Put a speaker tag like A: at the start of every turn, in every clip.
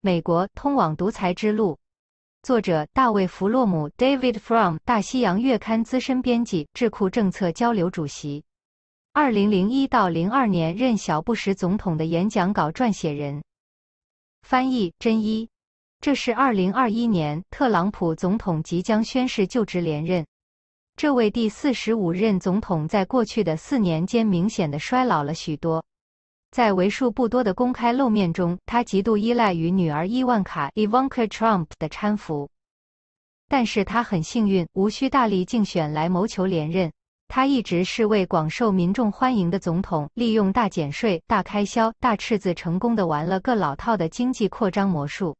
A: 美国通往独裁之路，作者大卫·弗洛姆 （David From），大西洋月刊资深编辑、智库政策交流主席，二零零一到零二年任小布什总统的演讲稿撰写人。翻译真一。这是二零二一年特朗普总统即将宣誓就职连任，这位第四十五任总统在过去的四年间明显的衰老了许多。在为数不多的公开露面中，他极度依赖于女儿伊万卡 （Ivanka Trump） 的搀扶。但是，他很幸运，无需大力竞选来谋求连任。他一直是位广受民众欢迎的总统，利用大减税、大开销、大赤字，成功的玩了个老套的经济扩张魔术。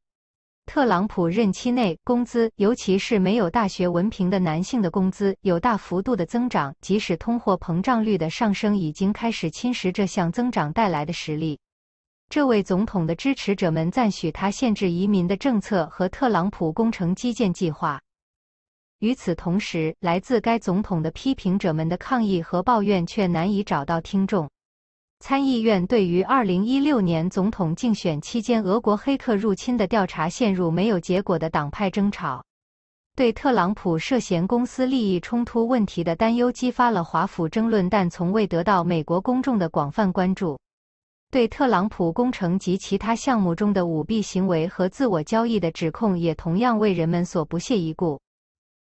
A: 特朗普任期内，工资，尤其是没有大学文凭的男性的工资，有大幅度的增长，即使通货膨胀率的上升已经开始侵蚀这项增长带来的实力。这位总统的支持者们赞许他限制移民的政策和特朗普工程基建计划。与此同时，来自该总统的批评者们的抗议和抱怨却难以找到听众。参议院对于2016年总统竞选期间俄国黑客入侵的调查陷入没有结果的党派争吵。对特朗普涉嫌公司利益冲突问题的担忧激发了华府争论，但从未得到美国公众的广泛关注。对特朗普工程及其他项目中的舞弊行为和自我交易的指控也同样为人们所不屑一顾。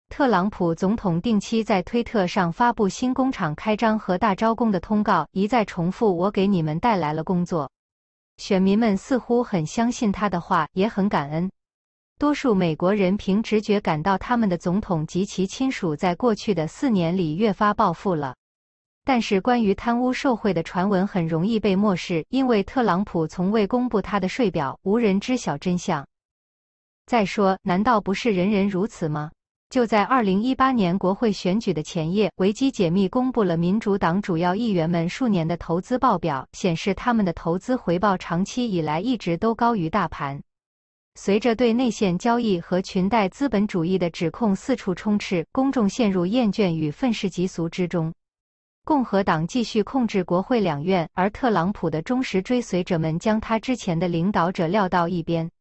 A: 特朗普总统定期在推特上发布新工厂开张和大招工的通告，一再重复我给你们带来了工作。选民们似乎很相信他的话，也很感恩。多数美国人凭直觉感到他们的总统及其亲属在过去的四年里越发暴富了，但是关于贪污受贿的传闻很容易被漠视，因为特朗普从未公布他的税表，无人知晓真相。再说，难道不是人人如此吗？就在二零一八年国会选举的前夜，维基解密公布了民主党主要议员们数年的投资报表，显示他们的投资回报长期以来一直都高于大盘。随着对内线交易和裙带资本主义的指控四处充斥，公众陷入厌倦与愤世嫉俗之中。共和党继续控制国会两院，而特朗普的忠实追随者们将他之前的领导者撂到一边。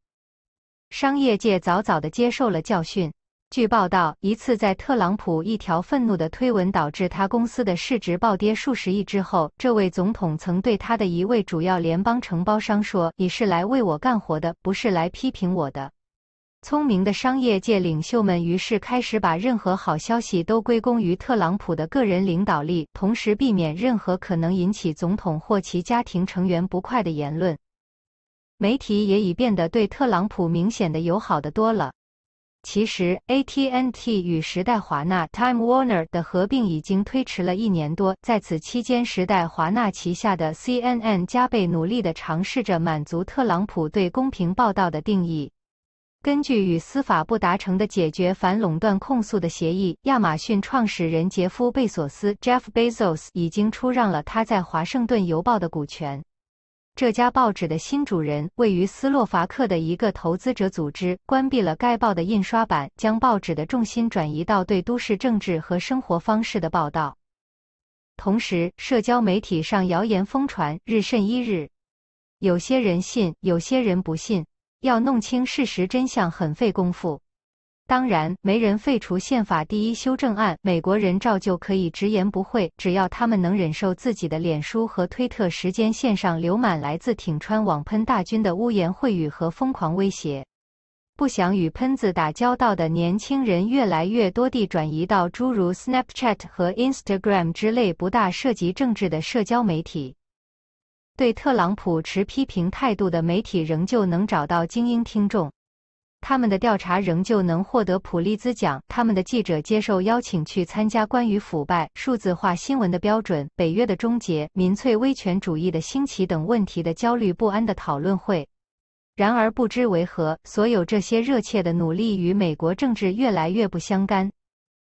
A: 商业界早早的接受了教训。据报道，一次在特朗普一条愤怒的推文导致他公司的市值暴跌数十亿之后，这位总统曾对他的一位主要联邦承包商说：“你是来为我干活的，不是来批评我的。”聪明的商业界领袖们于是开始把任何好消息都归功于特朗普的个人领导力，同时避免任何可能引起总统或其家庭成员不快的言论。媒体也已变得对特朗普明显的友好的多了。其实，AT&T 与时代华纳 Time Warner 的合并已经推迟了一年多。在此期间，时代华纳旗下的 CNN 加倍努力地尝试着满足特朗普对公平报道的定义。根据与司法部达成的解决反垄断控诉的协议，亚马逊创始人杰夫·贝索斯 Jeff Bezos 已经出让了他在《华盛顿邮报》的股权。这家报纸的新主人位于斯洛伐克的一个投资者组织关闭了该报的印刷版，将报纸的重心转移到对都市政治和生活方式的报道。同时，社交媒体上谣言疯传，日甚一日。有些人信，有些人不信。要弄清事实真相，很费功夫。当然，没人废除宪法第一修正案，美国人照旧可以直言不讳，只要他们能忍受自己的脸书和推特时间线上流满来自挺川网喷大军的污言秽语和疯狂威胁。不想与喷子打交道的年轻人越来越多地转移到诸如 Snapchat 和 Instagram 之类不大涉及政治的社交媒体。对特朗普持批评态度的媒体仍旧能找到精英听众。他们的调查仍旧能获得普利兹奖。他们的记者接受邀请去参加关于腐败、数字化新闻的标准、北约的终结、民粹威权主义的兴起等问题的焦虑不安的讨论会。然而不知为何，所有这些热切的努力与美国政治越来越不相干。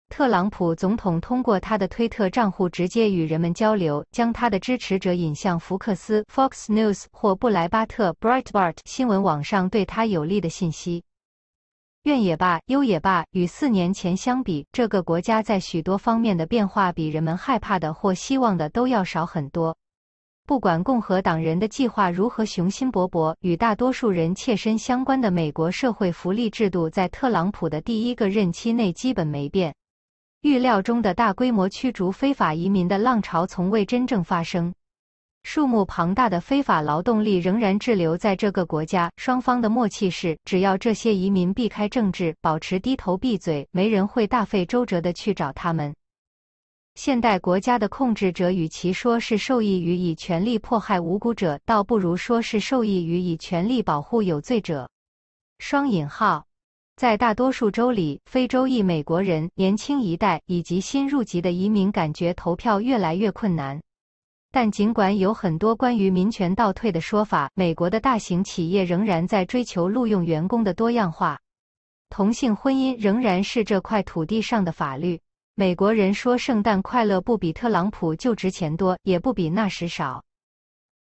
A: 特朗普总统通过他的推特账户直接与人们交流，将他的支持者引向福克斯 （Fox News） 或布莱巴特 b r e h t Bart） 新闻网上对他有利的信息。怨也罢，忧也罢，与四年前相比，这个国家在许多方面的变化比人们害怕的或希望的都要少很多。不管共和党人的计划如何雄心勃勃，与大多数人切身相关的美国社会福利制度在特朗普的第一个任期内基本没变。预料中的大规模驱逐非法移民的浪潮从未真正发生。数目庞大的非法劳动力仍然滞留在这个国家。双方的默契是，只要这些移民避开政治，保持低头闭嘴，没人会大费周折的去找他们。现代国家的控制者与其说是受益于以权力迫害无辜者，倒不如说是受益于以权力保护有罪者。双引号在大多数州里，非洲裔美国人、年轻一代以及新入籍的移民感觉投票越来越困难。但尽管有很多关于民权倒退的说法，美国的大型企业仍然在追求录用员工的多样化。同性婚姻仍然是这块土地上的法律。美国人说圣诞快乐不比特朗普就职前多，也不比那时少。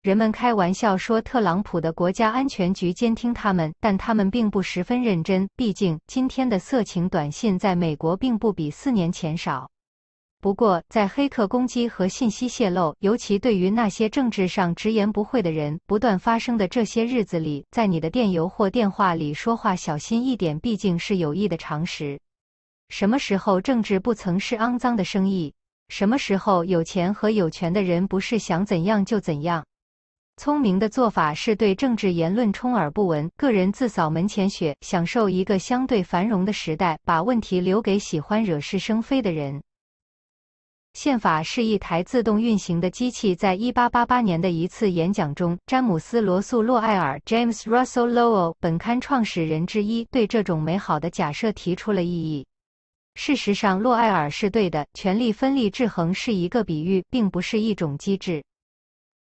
A: 人们开玩笑说特朗普的国家安全局监听他们，但他们并不十分认真。毕竟今天的色情短信在美国并不比四年前少。不过，在黑客攻击和信息泄露，尤其对于那些政治上直言不讳的人不断发生的这些日子里，在你的电邮或电话里说话小心一点，毕竟是有益的常识。什么时候政治不曾是肮脏的生意？什么时候有钱和有权的人不是想怎样就怎样？聪明的做法是对政治言论充耳不闻，个人自扫门前雪，享受一个相对繁荣的时代，把问题留给喜欢惹是生非的人。宪法是一台自动运行的机器。在1888年的一次演讲中，詹姆斯·罗素·洛艾尔 （James Russell Lowell，本刊创始人之一）对这种美好的假设提出了异议。事实上，洛艾尔是对的。权力分立制衡是一个比喻，并不是一种机制。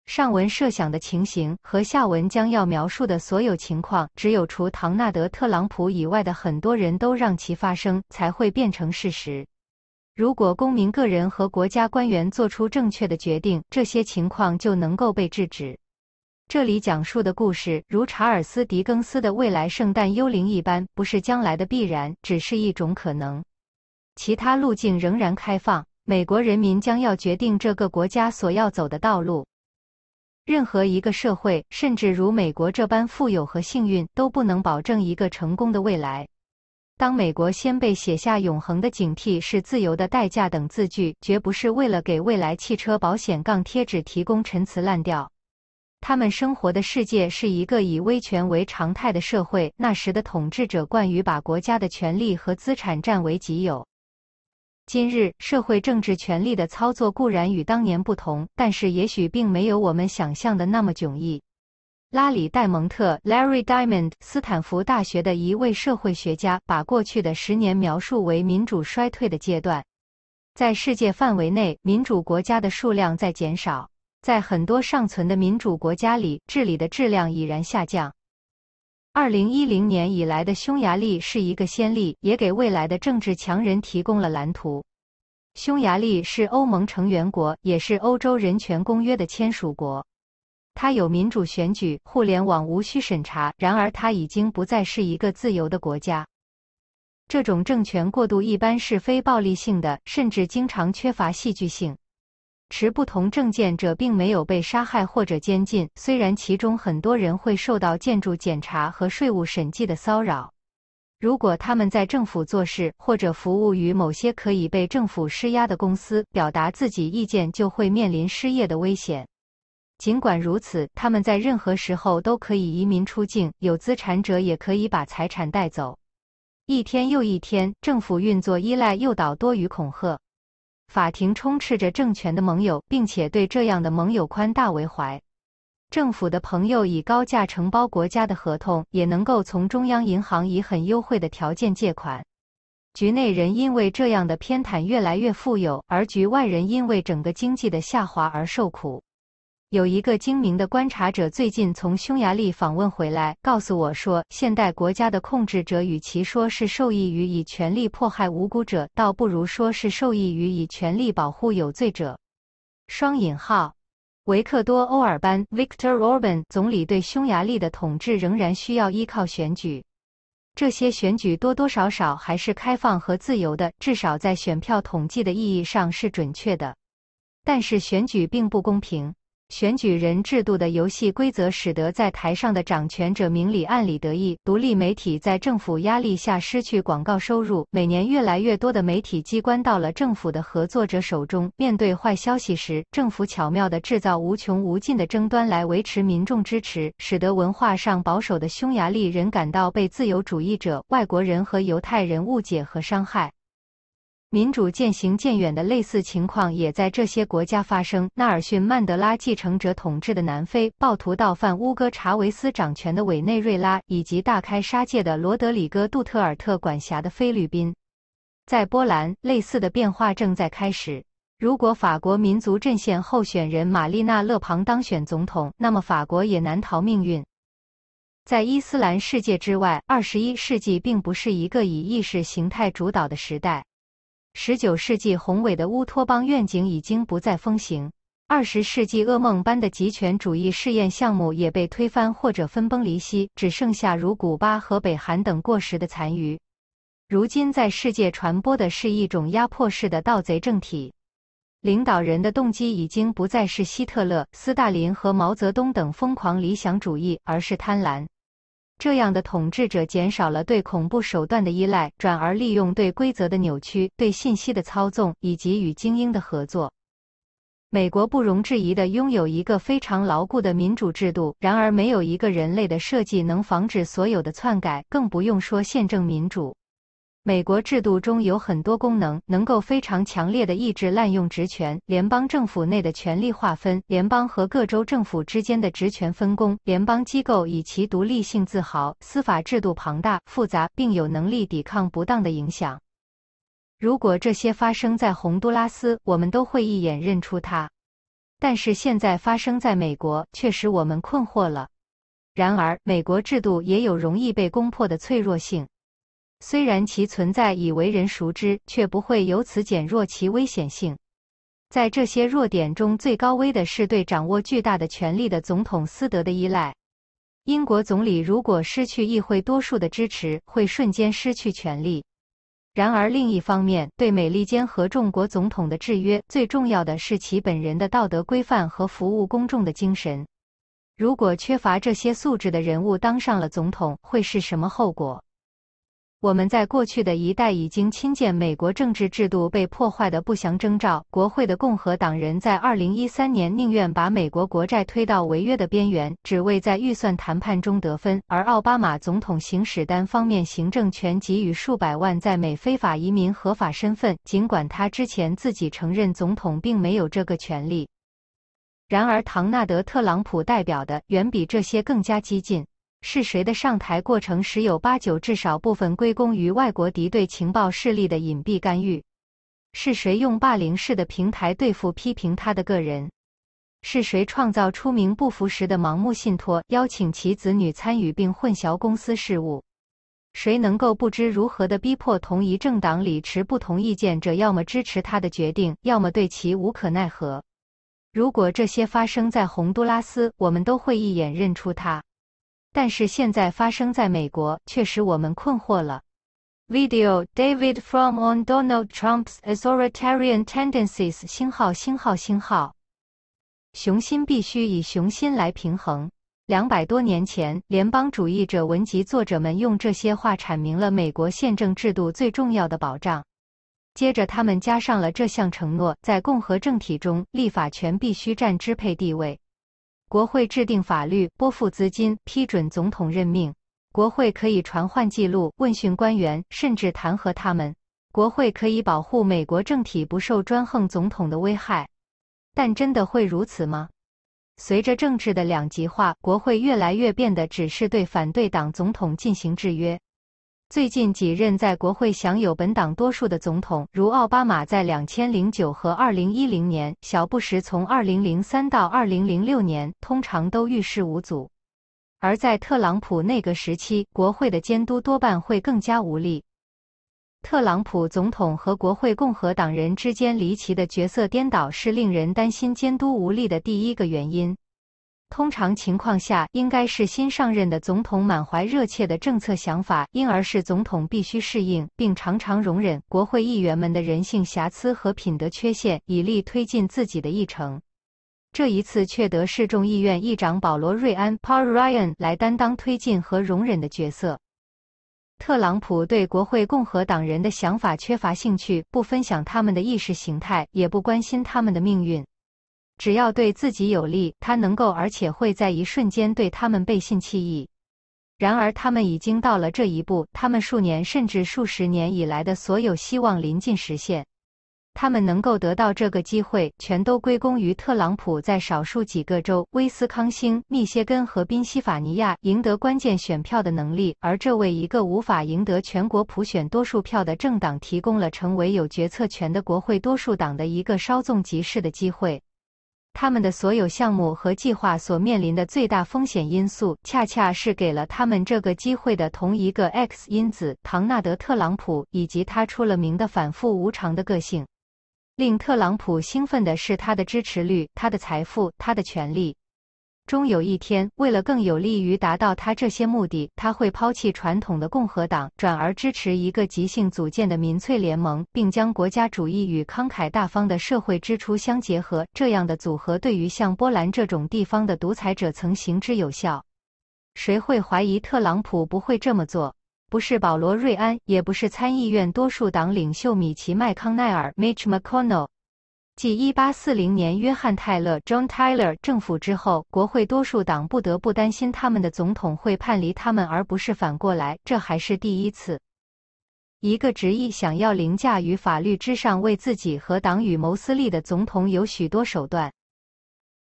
A: 上文设想的情形和下文将要描述的所有情况，只有除唐纳德·特朗普以外的很多人都让其发生，才会变成事实。如果公民个人和国家官员做出正确的决定，这些情况就能够被制止。这里讲述的故事，如查尔斯·狄更斯的《未来圣诞幽灵》一般，不是将来的必然，只是一种可能。其他路径仍然开放。美国人民将要决定这个国家所要走的道路。任何一个社会，甚至如美国这般富有和幸运，都不能保证一个成功的未来。当美国先辈写下“永恒的警惕是自由的代价”等字句，绝不是为了给未来汽车保险杠贴纸提供陈词滥调。他们生活的世界是一个以威权为常态的社会。那时的统治者惯于把国家的权力和资产占为己有。今日社会政治权力的操作固然与当年不同，但是也许并没有我们想象的那么迥异。拉里·戴蒙特 （Larry Diamond） 斯坦福大学的一位社会学家把过去的十年描述为民主衰退的阶段。在世界范围内，民主国家的数量在减少。在很多尚存的民主国家里，治理的质量已然下降。二零一零年以来的匈牙利是一个先例，也给未来的政治强人提供了蓝图。匈牙利是欧盟成员国，也是欧洲人权公约的签署国。它有民主选举，互联网无需审查。然而，它已经不再是一个自由的国家。这种政权过渡一般是非暴力性的，甚至经常缺乏戏剧性。持不同政见者并没有被杀害或者监禁，虽然其中很多人会受到建筑检查和税务审计的骚扰。如果他们在政府做事或者服务于某些可以被政府施压的公司，表达自己意见就会面临失业的危险。尽管如此，他们在任何时候都可以移民出境，有资产者也可以把财产带走。一天又一天，政府运作依赖诱导多于恐吓，法庭充斥着政权的盟友，并且对这样的盟友宽大为怀。政府的朋友以高价承包国家的合同，也能够从中央银行以很优惠的条件借款。局内人因为这样的偏袒越来越富有，而局外人因为整个经济的下滑而受苦。有一个精明的观察者最近从匈牙利访问回来，告诉我说，现代国家的控制者与其说是受益于以权力迫害无辜者，倒不如说是受益于以权力保护有罪者。双引号维克多·欧尔班 （Victor Orban） 总理对匈牙利的统治仍然需要依靠选举，这些选举多多少少还是开放和自由的，至少在选票统计的意义上是准确的。但是选举并不公平。选举人制度的游戏规则使得在台上的掌权者明里暗里得意，独立媒体在政府压力下失去广告收入，每年越来越多的媒体机关到了政府的合作者手中。面对坏消息时，政府巧妙地制造无穷无尽的争端来维持民众支持，使得文化上保守的匈牙利人感到被自由主义者、外国人和犹太人误解和伤害。民主渐行渐远的类似情况也在这些国家发生：纳尔逊·曼德拉继承者统治的南非、暴徒盗犯乌戈·查韦斯掌权的委内瑞拉，以及大开杀戒的罗德里戈·杜特尔特管辖的菲律宾。在波兰，类似的变化正在开始。如果法国民族阵线候选人玛丽娜·勒庞当选总统，那么法国也难逃命运。在伊斯兰世界之外，二十一世纪并不是一个以意识形态主导的时代。十九世纪宏伟的乌托邦愿景已经不再风行，二十世纪噩梦般的极权主义试验项目也被推翻或者分崩离析，只剩下如古巴和北韩等过时的残余。如今在世界传播的是一种压迫式的盗贼政体，领导人的动机已经不再是希特勒、斯大林和毛泽东等疯狂理想主义，而是贪婪。这样的统治者减少了对恐怖手段的依赖，转而利用对规则的扭曲、对信息的操纵以及与精英的合作。美国不容置疑地拥有一个非常牢固的民主制度，然而没有一个人类的设计能防止所有的篡改，更不用说宪政民主。美国制度中有很多功能，能够非常强烈的抑制滥用职权。联邦政府内的权力划分，联邦和各州政府之间的职权分工，联邦机构以其独立性自豪，司法制度庞大复杂，并有能力抵抗不当的影响。如果这些发生在洪都拉斯，我们都会一眼认出它。但是现在发生在美国，却使我们困惑了。然而，美国制度也有容易被攻破的脆弱性。虽然其存在已为人熟知，却不会由此减弱其危险性。在这些弱点中，最高危的是对掌握巨大的权力的总统斯德的依赖。英国总理如果失去议会多数的支持，会瞬间失去权力。然而，另一方面，对美利坚合众国总统的制约最重要的是其本人的道德规范和服务公众的精神。如果缺乏这些素质的人物当上了总统，会是什么后果？我们在过去的一代已经亲见美国政治制度被破坏的不祥征兆。国会的共和党人在二零一三年宁愿把美国国债推到违约的边缘，只为在预算谈判中得分；而奥巴马总统行使单方面行政权，给予数百万在美非法移民合法身份，尽管他之前自己承认总统并没有这个权利。然而，唐纳德·特朗普代表的远比这些更加激进。是谁的上台过程十有八九，至少部分归功于外国敌对情报势力的隐蔽干预？是谁用霸凌式的平台对付批评他的个人？是谁创造出名不符实的盲目信托，邀请其子女参与并混淆公司事务？谁能够不知如何的逼迫同一政党里持不同意见者，要么支持他的决定，要么对其无可奈何？如果这些发生在洪都拉斯，我们都会一眼认出他。但是现在发生在美国，却使我们困惑了。Video David from on Donald Trump's authoritarian tendencies。星号星号星号，雄心必须以雄心来平衡。两百多年前，联邦主义者文集作者们用这些话阐明了美国宪政制度最重要的保障。接着，他们加上了这项承诺：在共和政体中，立法权必须占支配地位。国会制定法律、拨付资金、批准总统任命。国会可以传唤记录、问讯官员，甚至弹劾他们。国会可以保护美国政体不受专横总统的危害，但真的会如此吗？随着政治的两极化，国会越来越变得只是对反对党总统进行制约。最近几任在国会享有本党多数的总统，如奥巴马在两千零九和二零一零年，小布什从二零零三到二零零六年，通常都遇事无阻。而在特朗普那个时期，国会的监督多半会更加无力。特朗普总统和国会共和党人之间离奇的角色颠倒，是令人担心监督无力的第一个原因。通常情况下，应该是新上任的总统满怀热切的政策想法，因而是总统必须适应并常常容忍国会议员们的人性瑕疵和品德缺陷，以力推进自己的议程。这一次却得市众议院议长保罗·瑞安 （Paul Ryan） 来担当推进和容忍的角色。特朗普对国会共和党人的想法缺乏兴趣，不分享他们的意识形态，也不关心他们的命运。只要对自己有利，他能够而且会在一瞬间对他们背信弃义。然而，他们已经到了这一步，他们数年甚至数十年以来的所有希望临近实现。他们能够得到这个机会，全都归功于特朗普在少数几个州——威斯康星、密歇根和宾夕法尼亚——赢得关键选票的能力，而这为一个无法赢得全国普选多数票的政党，提供了成为有决策权的国会多数党的一个稍纵即逝的机会。他们的所有项目和计划所面临的最大风险因素，恰恰是给了他们这个机会的同一个 X 因子——唐纳德·特朗普以及他出了名的反复无常的个性。令特朗普兴奋的是他的支持率、他的财富、他的权利、终有一天，为了更有利于达到他这些目的，他会抛弃传统的共和党，转而支持一个即兴组建的民粹联盟，并将国家主义与慷慨大方的社会支出相结合。这样的组合对于像波兰这种地方的独裁者曾行之有效。谁会怀疑特朗普不会这么做？不是保罗·瑞安，也不是参议院多数党领袖米奇·麦康奈尔 （Mitch McConnell）。继一八四零年约翰·泰勒 （John Tyler） 政府之后，国会多数党不得不担心他们的总统会叛离他们，而不是反过来。这还是第一次。一个执意想要凌驾于法律之上、为自己和党羽谋私利的总统，有许多手段。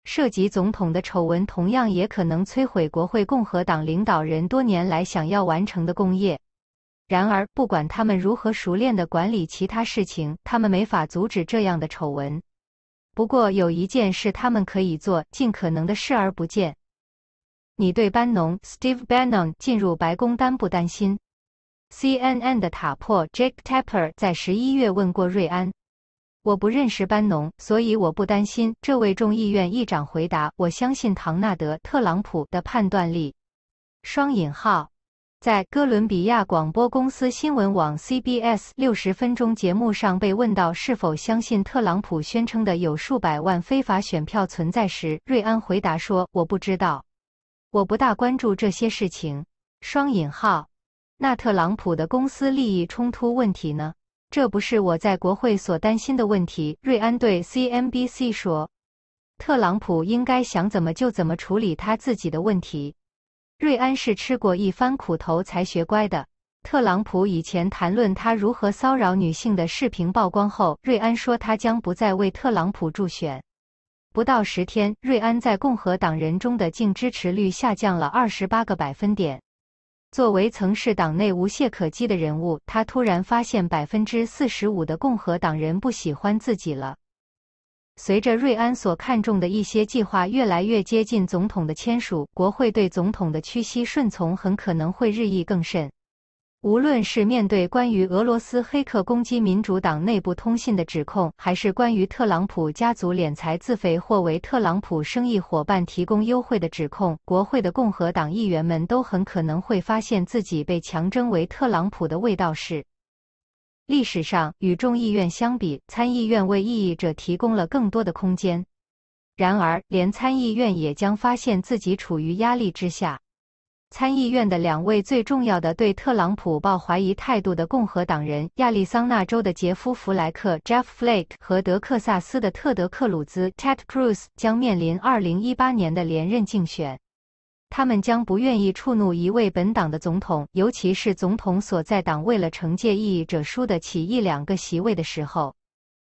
A: 涉及总统的丑闻，同样也可能摧毁国会共和党领导人多年来想要完成的工业。然而，不管他们如何熟练的管理其他事情，他们没法阻止这样的丑闻。不过，有一件事他们可以做，尽可能的视而不见。你对班农 （Steve Bannon） 进入白宫担不担心？CNN 的塔破 j a k e Tapper） 在十一月问过瑞安：“我不认识班农，所以我不担心。”这位众议院议长回答：“我相信唐纳德·特朗普的判断力。”双引号。在哥伦比亚广播公司新闻网 （CBS） 六十分钟节目上被问到是否相信特朗普宣称的有数百万非法选票存在时，瑞安回答说：“我不知道，我不大关注这些事情。”双引号那特朗普的公司利益冲突问题呢？这不是我在国会所担心的问题。”瑞安对 CNBC 说：“特朗普应该想怎么就怎么处理他自己的问题。”瑞安是吃过一番苦头才学乖的。特朗普以前谈论他如何骚扰女性的视频曝光后，瑞安说他将不再为特朗普助选。不到十天，瑞安在共和党人中的净支持率下降了二十八个百分点。作为曾是党内无懈可击的人物，他突然发现百分之四十五的共和党人不喜欢自己了。随着瑞安所看重的一些计划越来越接近总统的签署，国会对总统的屈膝顺从很可能会日益更甚。无论是面对关于俄罗斯黑客攻击民主党内部通信的指控，还是关于特朗普家族敛财自肥或为特朗普生意伙伴提供优惠的指控，国会的共和党议员们都很可能会发现自己被强征为特朗普的卫道士。历史上与众议院相比，参议院为异议者提供了更多的空间。然而，连参议院也将发现自己处于压力之下。参议院的两位最重要的对特朗普抱怀疑态度的共和党人——亚利桑那州的杰夫·弗莱克 （Jeff Flake） 和德克萨斯的特德·克鲁兹 （Ted Cruz） 将面临二零一八年的连任竞选。他们将不愿意触怒一位本党的总统，尤其是总统所在党为了惩戒异议者输得起一两个席位的时候。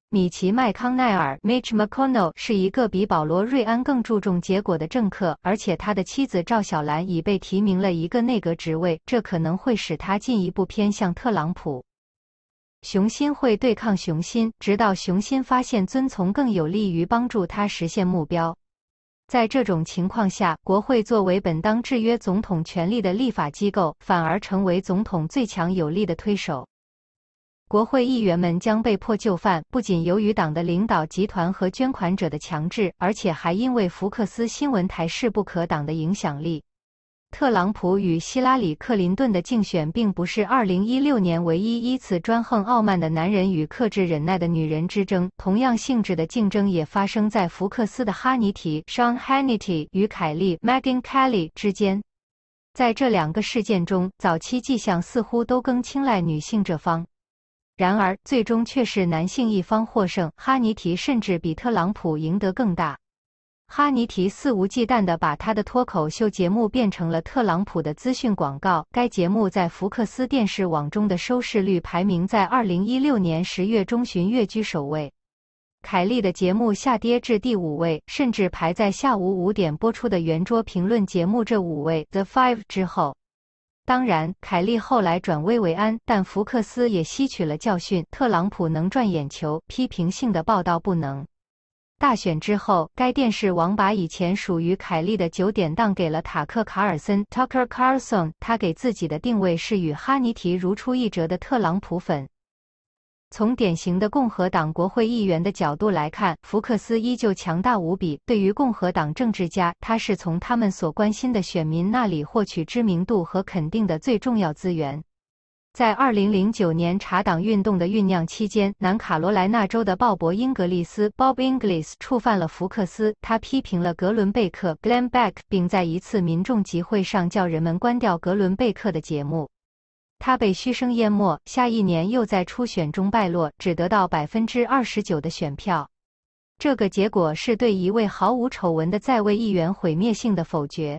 A: 米奇·麦康奈尔 （Mitch McConnell） 是一个比保罗·瑞安更注重结果的政客，而且他的妻子赵小兰已被提名了一个内阁职位，这可能会使他进一步偏向特朗普。雄心会对抗雄心，直到雄心发现遵从更有利于帮助他实现目标。在这种情况下，国会作为本当制约总统权力的立法机构，反而成为总统最强有力的推手。国会议员们将被迫就范，不仅由于党的领导集团和捐款者的强制，而且还因为福克斯新闻台势不可挡的影响力。特朗普与希拉里·克林顿的竞选并不是2016年唯一一次专横傲慢的男人与克制忍耐的女人之争。同样性质的竞争也发生在福克斯的哈尼提 （Sean Hannity） 与凯利 （Megan Kelly） 之间。在这两个事件中，早期迹象似乎都更青睐女性这方，然而最终却是男性一方获胜。哈尼提甚至比特朗普赢得更大。哈尼提肆无忌惮地把他的脱口秀节目变成了特朗普的资讯广告。该节目在福克斯电视网中的收视率排名在2016年十月中旬跃居首位，凯利的节目下跌至第五位，甚至排在下午五点播出的圆桌评论节目这五位 （The Five） 之后。当然，凯利后来转危为安，但福克斯也吸取了教训：特朗普能赚眼球，批评性的报道不能。大选之后，该电视王把以前属于凯利的九点档给了塔克·卡尔森 （Tucker Carlson）。他给自己的定位是与哈尼提如出一辙的特朗普粉。从典型的共和党国会议员的角度来看，福克斯依旧强大无比。对于共和党政治家，他是从他们所关心的选民那里获取知名度和肯定的最重要资源。在二零零九年茶党运动的酝酿期间，南卡罗来纳州的鲍勃·英格利斯 （Bob English） 触犯了福克斯。他批评了格伦贝克 （Glenn Beck），并在一次民众集会上叫人们关掉格伦贝克的节目。他被嘘声淹没。下一年又在初选中败落，只得到百分之二十九的选票。这个结果是对一位毫无丑闻的在位议员毁灭性的否决。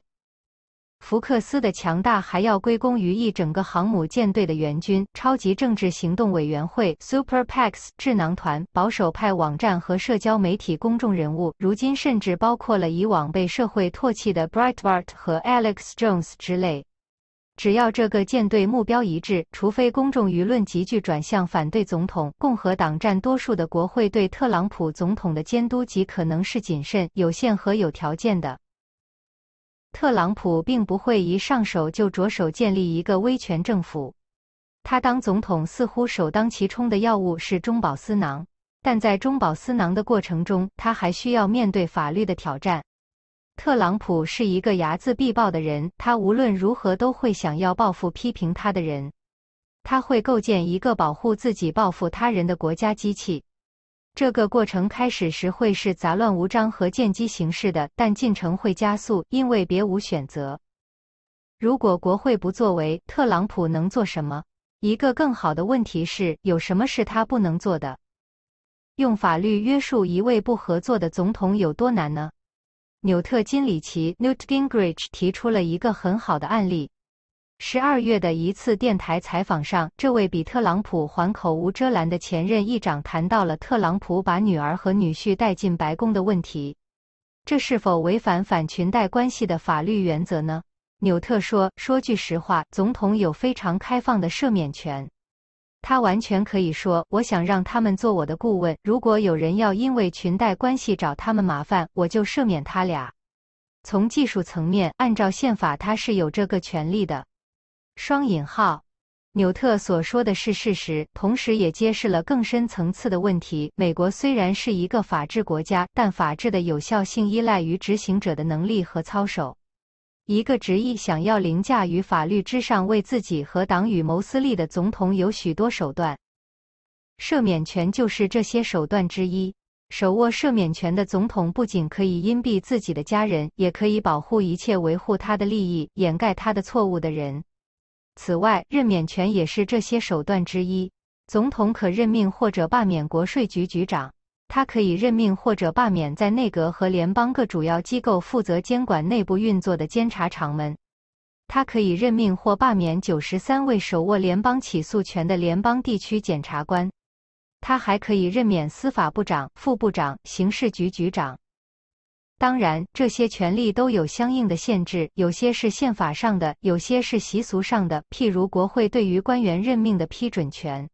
A: 福克斯的强大还要归功于一整个航母舰队的援军——超级政治行动委员会 （SuperPACs） 智囊团、保守派网站和社交媒体公众人物。如今，甚至包括了以往被社会唾弃的 Breitbart 和 Alex Jones 之类。只要这个舰队目标一致，除非公众舆论急剧转向反对总统，共和党占多数的国会对特朗普总统的监督极可能是谨慎、有限和有条件的。特朗普并不会一上手就着手建立一个威权政府，他当总统似乎首当其冲的要务是中饱私囊，但在中饱私囊的过程中，他还需要面对法律的挑战。特朗普是一个睚眦必报的人，他无论如何都会想要报复批评他的人，他会构建一个保护自己、报复他人的国家机器。这个过程开始时会是杂乱无章和见机行事的，但进程会加速，因为别无选择。如果国会不作为，特朗普能做什么？一个更好的问题是，有什么是他不能做的？用法律约束一位不合作的总统有多难呢？纽特·金里奇 （Newt Gingrich） 提出了一个很好的案例。十二月的一次电台采访上，这位比特朗普还口无遮拦的前任议长谈到了特朗普把女儿和女婿带进白宫的问题。这是否违反反裙带关系的法律原则呢？纽特说：“说句实话，总统有非常开放的赦免权，他完全可以说，我想让他们做我的顾问。如果有人要因为裙带关系找他们麻烦，我就赦免他俩。从技术层面，按照宪法，他是有这个权利的。”双引号，纽特所说的是事实，同时也揭示了更深层次的问题。美国虽然是一个法治国家，但法治的有效性依赖于执行者的能力和操守。一个执意想要凌驾于法律之上，为自己和党羽谋私利的总统，有许多手段，赦免权就是这些手段之一。手握赦免权的总统不仅可以荫蔽自己的家人，也可以保护一切维护他的利益、掩盖他的错误的人。此外，任免权也是这些手段之一。总统可任命或者罢免国税局局长，他可以任命或者罢免在内阁和联邦各主要机构负责监管内部运作的监察长们，他可以任命或罢免九十三位手握联邦起诉权的联邦地区检察官，他还可以任免司法部长、副部长、刑事局局长。当然，这些权利都有相应的限制，有些是宪法上的，有些是习俗上的。譬如国会对于官员任命的批准权，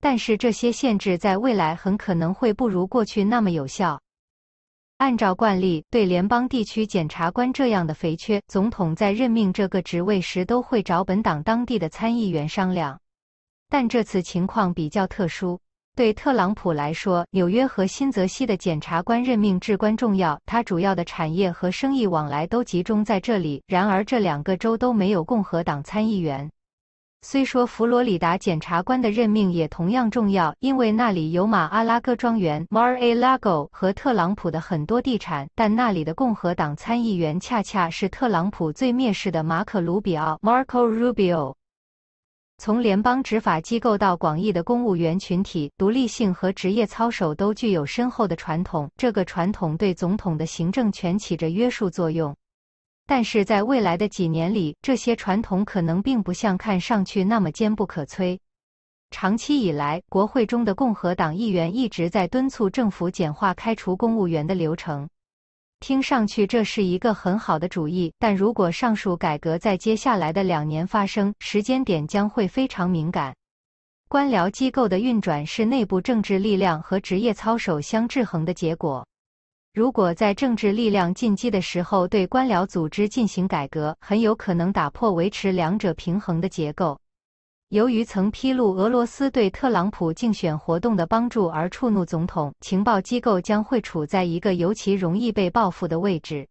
A: 但是这些限制在未来很可能会不如过去那么有效。按照惯例，对联邦地区检察官这样的肥缺，总统在任命这个职位时都会找本党当地的参议员商量，但这次情况比较特殊。对特朗普来说，纽约和新泽西的检察官任命至关重要，他主要的产业和生意往来都集中在这里。然而，这两个州都没有共和党参议员。虽说佛罗里达检察官的任命也同样重要，因为那里有马阿拉戈庄园 （Mar-a-Lago） 和特朗普的很多地产，但那里的共和党参议员恰恰是特朗普最蔑视的马可·鲁比奥 （Marco Rubio）。从联邦执法机构到广义的公务员群体，独立性和职业操守都具有深厚的传统。这个传统对总统的行政权起着约束作用。但是在未来的几年里，这些传统可能并不像看上去那么坚不可摧。长期以来，国会中的共和党议员一直在敦促政府简化开除公务员的流程。听上去这是一个很好的主意，但如果上述改革在接下来的两年发生，时间点将会非常敏感。官僚机构的运转是内部政治力量和职业操守相制衡的结果。如果在政治力量进击的时候对官僚组织进行改革，很有可能打破维持两者平衡的结构。由于曾披露俄罗斯对特朗普竞选活动的帮助而触怒总统，情报机构将会处在一个尤其容易被报复的位置。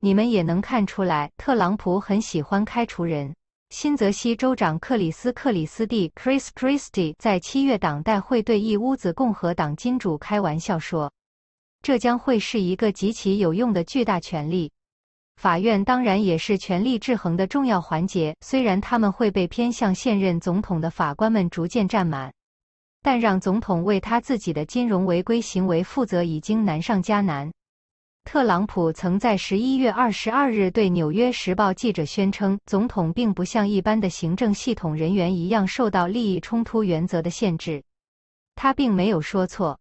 A: 你们也能看出来，特朗普很喜欢开除人。新泽西州长克里斯·克里斯蒂 （Chris Christie） 在七月党代会对一屋子共和党金主开玩笑说：“这将会是一个极其有用的巨大权力。”法院当然也是权力制衡的重要环节，虽然他们会被偏向现任总统的法官们逐渐占满，但让总统为他自己的金融违规行为负责已经难上加难。特朗普曾在十一月二十二日对《纽约时报》记者宣称：“总统并不像一般的行政系统人员一样受到利益冲突原则的限制。”他并没有说错。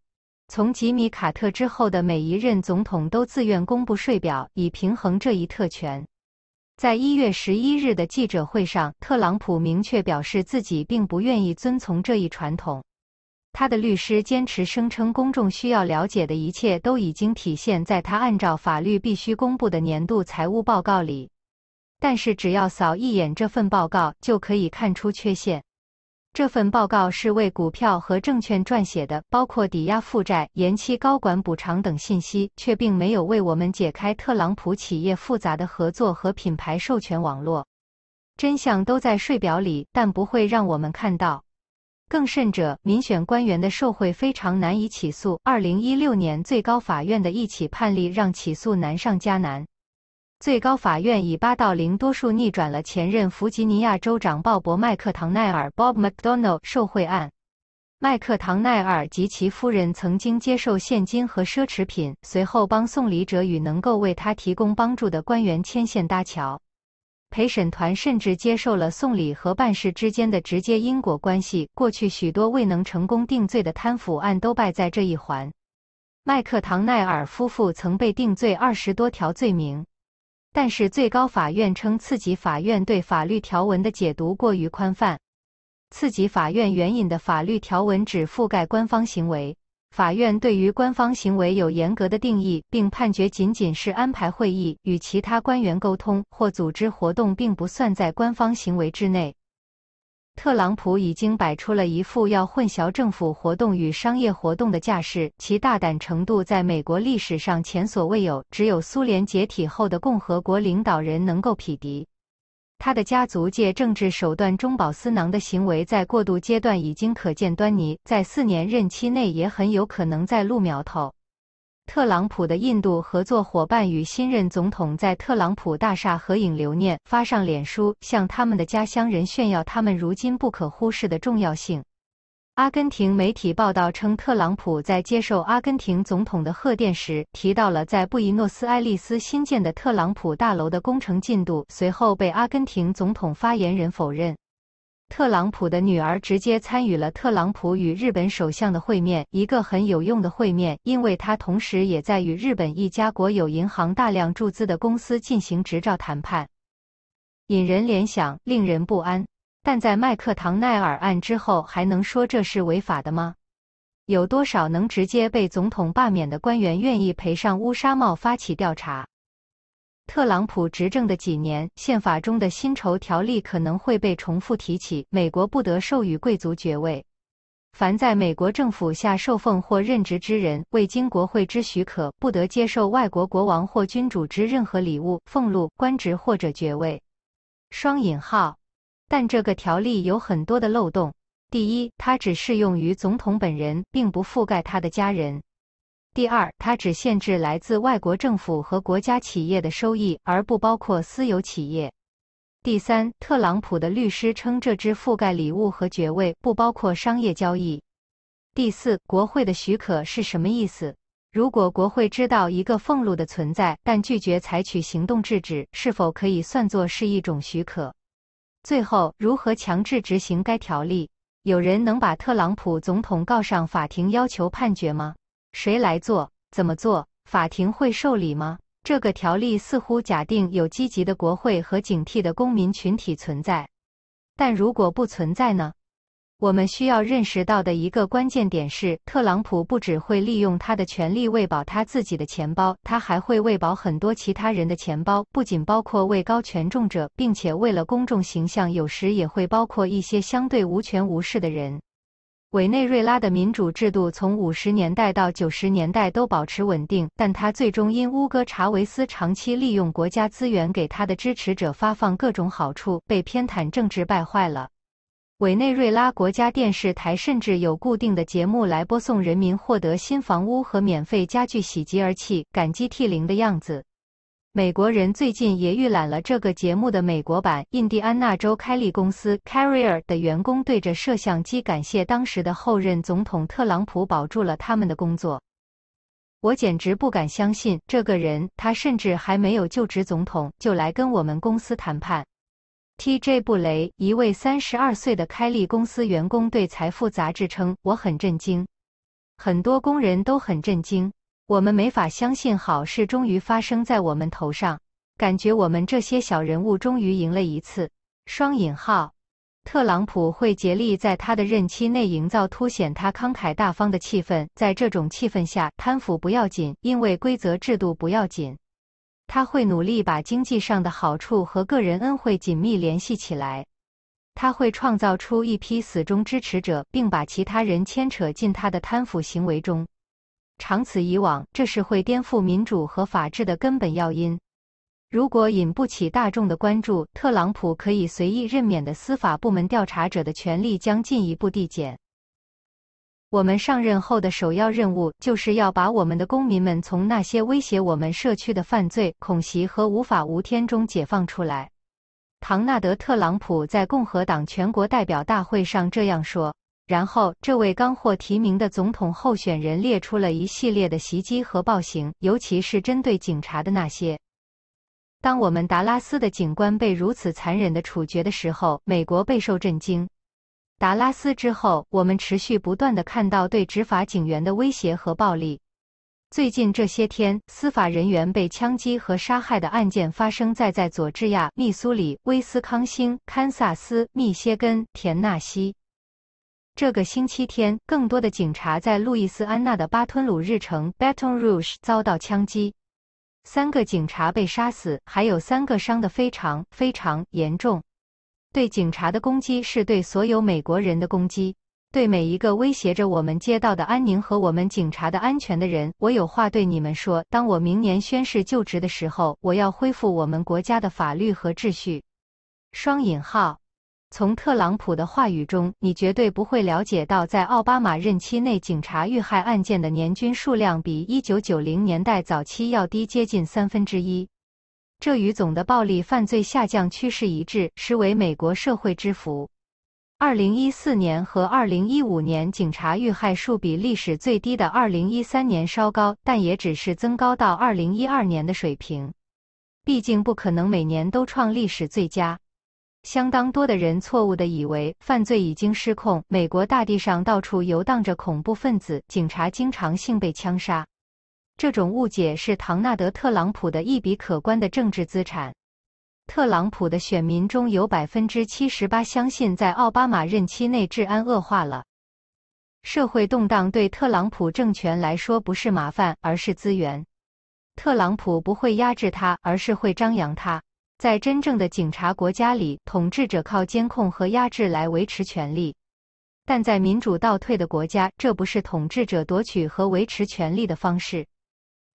A: 从吉米·卡特之后的每一任总统都自愿公布税表，以平衡这一特权。在一月十一日的记者会上，特朗普明确表示自己并不愿意遵从这一传统。他的律师坚持声称，公众需要了解的一切都已经体现在他按照法律必须公布的年度财务报告里。但是，只要扫一眼这份报告，就可以看出缺陷。这份报告是为股票和证券撰写的，包括抵押负债、延期高管补偿等信息，却并没有为我们解开特朗普企业复杂的合作和品牌授权网络。真相都在税表里，但不会让我们看到。更甚者，民选官员的受贿非常难以起诉。二零一六年最高法院的一起判例让起诉难上加难。最高法院以八到零多数逆转了前任弗吉尼亚州长鲍勃·麦克唐奈尔 （Bob McDonnell） 受贿案。麦克唐奈尔及其夫人曾经接受现金和奢侈品，随后帮送礼者与能够为他提供帮助的官员牵线搭桥。陪审团甚至接受了送礼和办事之间的直接因果关系。过去许多未能成功定罪的贪腐案都败在这一环。麦克唐奈尔夫妇曾被定罪二十多条罪名。但是最高法院称，次级法院对法律条文的解读过于宽泛。次级法院援引的法律条文只覆盖官方行为，法院对于官方行为有严格的定义，并判决仅仅是安排会议与其他官员沟通或组织活动，并不算在官方行为之内。特朗普已经摆出了一副要混淆政府活动与商业活动的架势，其大胆程度在美国历史上前所未有，只有苏联解体后的共和国领导人能够匹敌。他的家族借政治手段中饱私囊的行为，在过渡阶段已经可见端倪，在四年任期内也很有可能再露苗头。特朗普的印度合作伙伴与新任总统在特朗普大厦合影留念，发上脸书，向他们的家乡人炫耀他们如今不可忽视的重要性。阿根廷媒体报道称，特朗普在接受阿根廷总统的贺电时，提到了在布宜诺斯艾利斯新建的特朗普大楼的工程进度，随后被阿根廷总统发言人否认。特朗普的女儿直接参与了特朗普与日本首相的会面，一个很有用的会面，因为他同时也在与日本一家国有银行大量注资的公司进行执照谈判。引人联想，令人不安。但在麦克唐奈尔案之后，还能说这是违法的吗？有多少能直接被总统罢免的官员愿意赔上乌纱帽发起调查？特朗普执政的几年，宪法中的薪酬条例可能会被重复提起。美国不得授予贵族爵位，凡在美国政府下受奉或任职之人，未经国会之许可，不得接受外国国王或君主之任何礼物、俸禄、官职或者爵位。双引号。但这个条例有很多的漏洞。第一，它只适用于总统本人，并不覆盖他的家人。第二，它只限制来自外国政府和国家企业的收益，而不包括私有企业。第三，特朗普的律师称，这只覆盖礼物和爵位，不包括商业交易。第四，国会的许可是什么意思？如果国会知道一个俸禄的存在，但拒绝采取行动制止，是否可以算作是一种许可？最后，如何强制执行该条例？有人能把特朗普总统告上法庭，要求判决吗？谁来做？怎么做？法庭会受理吗？这个条例似乎假定有积极的国会和警惕的公民群体存在，但如果不存在呢？我们需要认识到的一个关键点是，特朗普不只会利用他的权力喂饱他自己的钱包，他还会喂饱很多其他人的钱包，不仅包括位高权重者，并且为了公众形象，有时也会包括一些相对无权无势的人。委内瑞拉的民主制度从五十年代到九十年代都保持稳定，但它最终因乌戈查韦斯长期利用国家资源给他的支持者发放各种好处，被偏袒政治败坏了。委内瑞拉国家电视台甚至有固定的节目来播送人民获得新房屋和免费家具，喜极而泣、感激涕零的样子。美国人最近也预览了这个节目的美国版。印第安纳州开立公司 Carrier 的员工对着摄像机感谢当时的后任总统特朗普保住了他们的工作。我简直不敢相信，这个人他甚至还没有就职总统就来跟我们公司谈判。TJ 布雷，一位三十二岁的开立公司员工对《财富》杂志称：“我很震惊，很多工人都很震惊。”我们没法相信好事终于发生在我们头上，感觉我们这些小人物终于赢了一次。双引号，特朗普会竭力在他的任期内营造凸显他慷慨大方的气氛，在这种气氛下，贪腐不要紧，因为规则制度不要紧。他会努力把经济上的好处和个人恩惠紧密联系起来，他会创造出一批死忠支持者，并把其他人牵扯进他的贪腐行为中。长此以往，这是会颠覆民主和法治的根本要因。如果引不起大众的关注，特朗普可以随意任免的司法部门调查者的权利将进一步递减。我们上任后的首要任务，就是要把我们的公民们从那些威胁我们社区的犯罪、恐袭和无法无天中解放出来。唐纳德·特朗普在共和党全国代表大会上这样说。然后，这位刚获提名的总统候选人列出了一系列的袭击和暴行，尤其是针对警察的那些。当我们达拉斯的警官被如此残忍的处决的时候，美国备受震惊。达拉斯之后，我们持续不断的看到对执法警员的威胁和暴力。最近这些天，司法人员被枪击和杀害的案件发生在在佐治亚、密苏里、威斯康星、堪萨斯、密歇根、田纳西。这个星期天，更多的警察在路易斯安那的巴吞鲁日城 （Baton Rouge） 遭到枪击，三个警察被杀死，还有三个伤得非常非常严重。对警察的攻击是对所有美国人的攻击，对每一个威胁着我们街道的安宁和我们警察的安全的人，我有话对你们说。当我明年宣誓就职的时候，我要恢复我们国家的法律和秩序。双引号。从特朗普的话语中，你绝对不会了解到，在奥巴马任期内，警察遇害案件的年均数量比一九九零年代早期要低接近三分之一。这与总的暴力犯罪下降趋势一致，实为美国社会之福。二零一四年和二零一五年，警察遇害数比历史最低的二零一三年稍高，但也只是增高到二零一二年的水平。毕竟不可能每年都创历史最佳。相当多的人错误地以为犯罪已经失控，美国大地上到处游荡着恐怖分子，警察经常性被枪杀。这种误解是唐纳德·特朗普的一笔可观的政治资产。特朗普的选民中有百分之七十八相信，在奥巴马任期内治安恶化了，社会动荡对特朗普政权来说不是麻烦，而是资源。特朗普不会压制他，而是会张扬他。在真正的警察国家里，统治者靠监控和压制来维持权力；但在民主倒退的国家，这不是统治者夺取和维持权力的方式。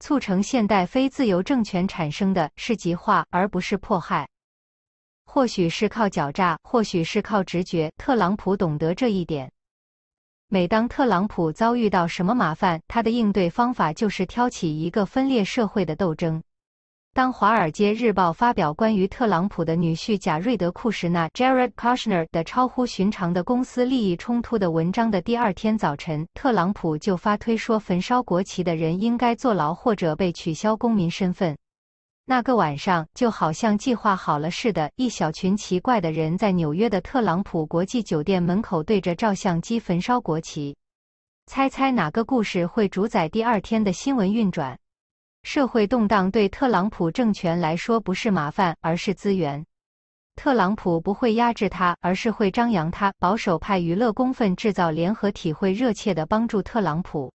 A: 促成现代非自由政权产生的是极化，而不是迫害。或许是靠狡诈，或许是靠直觉，特朗普懂得这一点。每当特朗普遭遇到什么麻烦，他的应对方法就是挑起一个分裂社会的斗争。当《华尔街日报》发表关于特朗普的女婿贾瑞德·库什纳 （Jared Kushner） 的超乎寻常的公司利益冲突的文章的第二天早晨，特朗普就发推说：“焚烧国旗的人应该坐牢或者被取消公民身份。”那个晚上，就好像计划好了似的，一小群奇怪的人在纽约的特朗普国际酒店门口对着照相机焚烧国旗。猜猜哪个故事会主宰第二天的新闻运转？社会动荡对特朗普政权来说不是麻烦，而是资源。特朗普不会压制他，而是会张扬他。保守派娱乐公愤制造联合体会热切的帮助特朗普。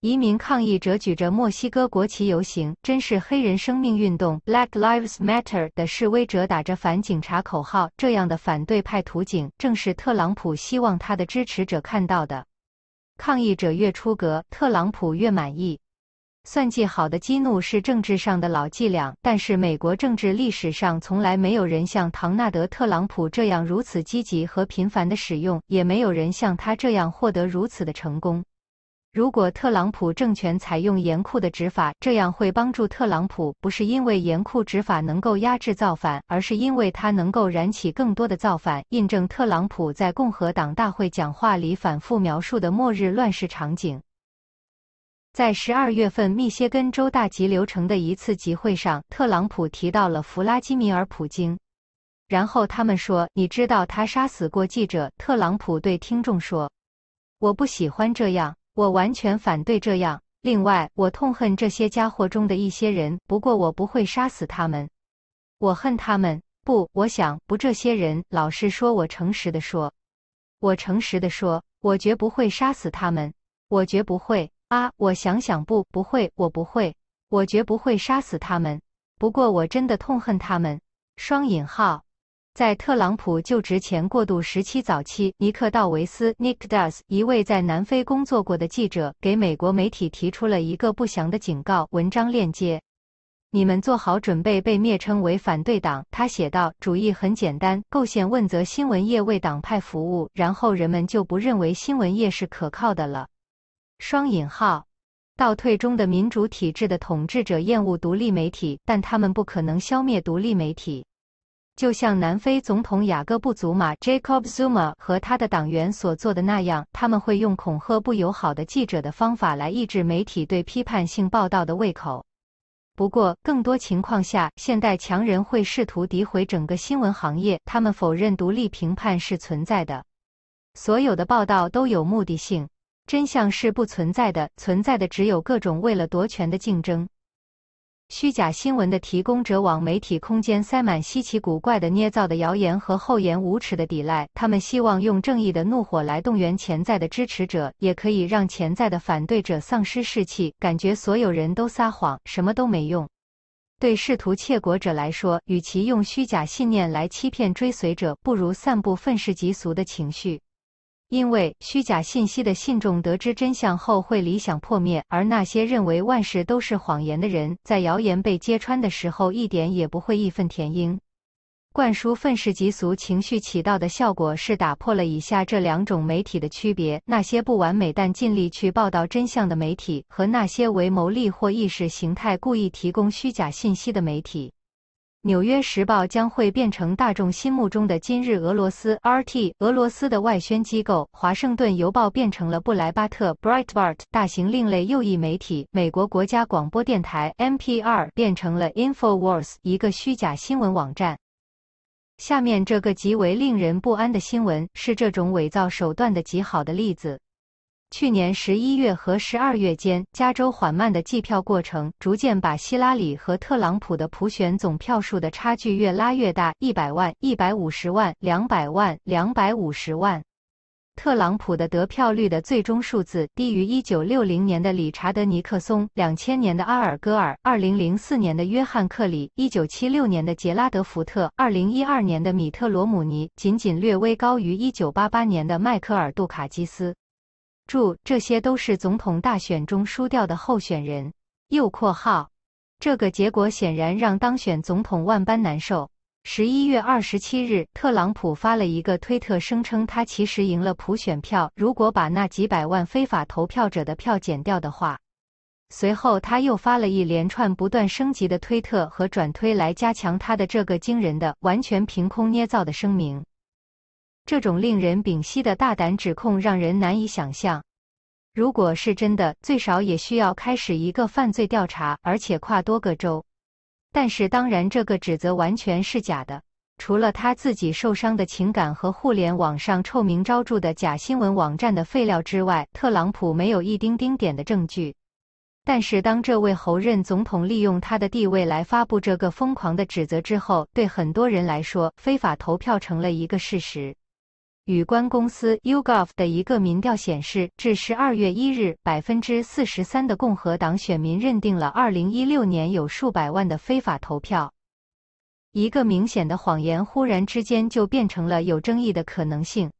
A: 移民抗议者举着墨西哥国旗游行，真是黑人生命运动 （Black Lives Matter） 的示威者打着反警察口号。这样的反对派图景，正是特朗普希望他的支持者看到的。抗议者越出格，特朗普越满意。算计好的激怒是政治上的老伎俩，但是美国政治历史上从来没有人像唐纳德·特朗普这样如此积极和频繁的使用，也没有人像他这样获得如此的成功。如果特朗普政权采用严酷的执法，这样会帮助特朗普，不是因为严酷执法能够压制造反，而是因为他能够燃起更多的造反，印证特朗普在共和党大会讲话里反复描述的末日乱世场景。在十二月份密歇根州大吉流程的一次集会上，特朗普提到了弗拉基米尔·普京。然后他们说：“你知道他杀死过记者。”特朗普对听众说：“我不喜欢这样，我完全反对这样。另外，我痛恨这些家伙中的一些人，不过我不会杀死他们。我恨他们。不，我想不。这些人老是说我诚实的说，我诚实的说，我绝不会杀死他们。我绝不会。”啊，我想想，不，不会，我不会，我绝不会杀死他们。不过，我真的痛恨他们。双引号，在特朗普就职前过渡时期早期，尼克道维斯 （Nick d o s s 一位在南非工作过的记者，给美国媒体提出了一个不祥的警告。文章链接：你们做好准备被蔑称为反对党。他写道：“主意很简单，构陷问责新闻业为党派服务，然后人们就不认为新闻业是可靠的了。”双引号，倒退中的民主体制的统治者厌恶独立媒体，但他们不可能消灭独立媒体。就像南非总统雅各布·祖马 （Jacob Zuma） 和他的党员所做的那样，他们会用恐吓不友好的记者的方法来抑制媒体对批判性报道的胃口。不过，更多情况下，现代强人会试图诋毁整个新闻行业，他们否认独立评判是存在的，所有的报道都有目的性。真相是不存在的，存在的只有各种为了夺权的竞争。虚假新闻的提供者往媒体空间塞满稀奇古怪的捏造的谣言和厚颜无耻的抵赖，他们希望用正义的怒火来动员潜在的支持者，也可以让潜在的反对者丧失士气，感觉所有人都撒谎，什么都没用。对试图窃国者来说，与其用虚假信念来欺骗追随者，不如散布愤世嫉俗的情绪。因为虚假信息的信众得知真相后会理想破灭，而那些认为万事都是谎言的人，在谣言被揭穿的时候一点也不会义愤填膺。灌输愤世嫉俗情绪起到的效果是打破了以下这两种媒体的区别：那些不完美但尽力去报道真相的媒体，和那些为牟利或意识形态故意提供虚假信息的媒体。《纽约时报》将会变成大众心目中的今日俄罗斯 （RT） 俄罗斯的外宣机构，《华盛顿邮报》变成了布莱巴特 （Brightbart） 大型另类右翼媒体，《美国国家广播电台》（NPR） 变成了 InfoWars 一个虚假新闻网站。下面这个极为令人不安的新闻是这种伪造手段的极好的例子。去年十一月和十二月间，加州缓慢的计票过程逐渐把希拉里和特朗普的普选总票数的差距越拉越大，一百万、一百五十万、两百万、两百五十万。特朗普的得票率的最终数字低于一九六零年的理查德尼克松、两千年的阿尔戈尔、二零零四年的约翰克里、一九七六年的杰拉德福特、二零一二年的米特罗姆尼，仅仅略微高于一九八八年的迈克尔杜卡基斯。注：这些都是总统大选中输掉的候选人。右括号，这个结果显然让当选总统万般难受。十一月二十七日，特朗普发了一个推特，声称他其实赢了普选票，如果把那几百万非法投票者的票减掉的话。随后，他又发了一连串不断升级的推特和转推来加强他的这个惊人的、完全凭空捏造的声明。这种令人屏息的大胆指控让人难以想象。如果是真的，最少也需要开始一个犯罪调查，而且跨多个州。但是，当然，这个指责完全是假的。除了他自己受伤的情感和互联网上臭名昭著的假新闻网站的废料之外，特朗普没有一丁丁点的证据。但是，当这位候任总统利用他的地位来发布这个疯狂的指责之后，对很多人来说，非法投票成了一个事实。与关公司 u g o f 的一个民调显示，至十二月一日，百分之四十三的共和党选民认定了二零一六年有数百万的非法投票。一个明显的谎言，忽然之间就变成了有争议的可能性。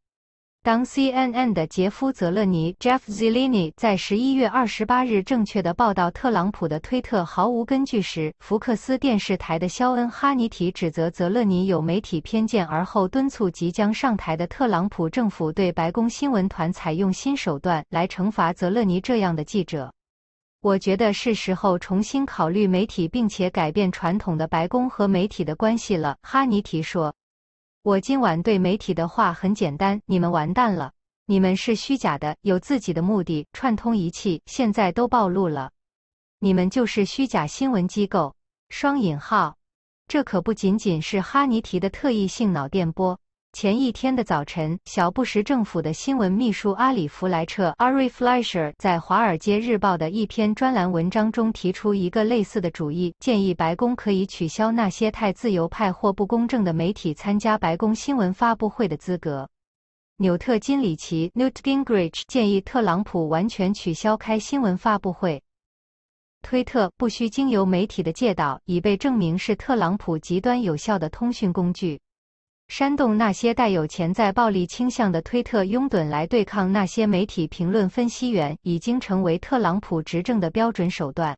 A: 当 CNN 的杰夫·泽勒尼 （Jeff z e l i n i y 在十一月二十八日正确的报道特朗普的推特毫无根据时，福克斯电视台的肖恩·哈尼提指责泽勒尼有媒体偏见，而后敦促即将上台的特朗普政府对白宫新闻团采用新手段来惩罚泽勒尼这样的记者。我觉得是时候重新考虑媒体，并且改变传统的白宫和媒体的关系了，哈尼提说。我今晚对媒体的话很简单：你们完蛋了，你们是虚假的，有自己的目的，串通一气，现在都暴露了，你们就是虚假新闻机构。双引号，这可不仅仅是哈尼提的特异性脑电波。前一天的早晨，小布什政府的新闻秘书阿里弗莱彻 （Ari Fleischer） 在《华尔街日报》的一篇专栏文章中提出一个类似的主意，建议白宫可以取消那些太自由派或不公正的媒体参加白宫新闻发布会的资格。纽特金里奇 （Newt Gingrich） 建议特朗普完全取消开新闻发布会。推特不需经由媒体的介导，已被证明是特朗普极端有效的通讯工具。煽动那些带有潜在暴力倾向的推特拥趸来对抗那些媒体评论分析员，已经成为特朗普执政的标准手段。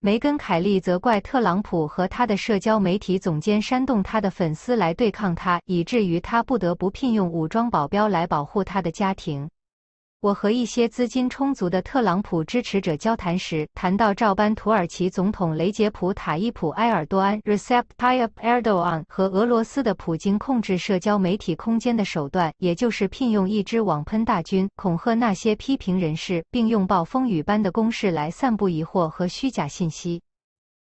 A: 梅根·凯利责怪特朗普和他的社交媒体总监煽动他的粉丝来对抗他，以至于他不得不聘用武装保镖来保护他的家庭。我和一些资金充足的特朗普支持者交谈时，谈到照搬土耳其总统雷杰普·塔伊普·埃尔多安 （Recep Tayyip Erdogan） 和俄罗斯的普京控制社交媒体空间的手段，也就是聘用一支网喷大军，恐吓那些批评人士，并用暴风雨般的攻势来散布疑惑和虚假信息。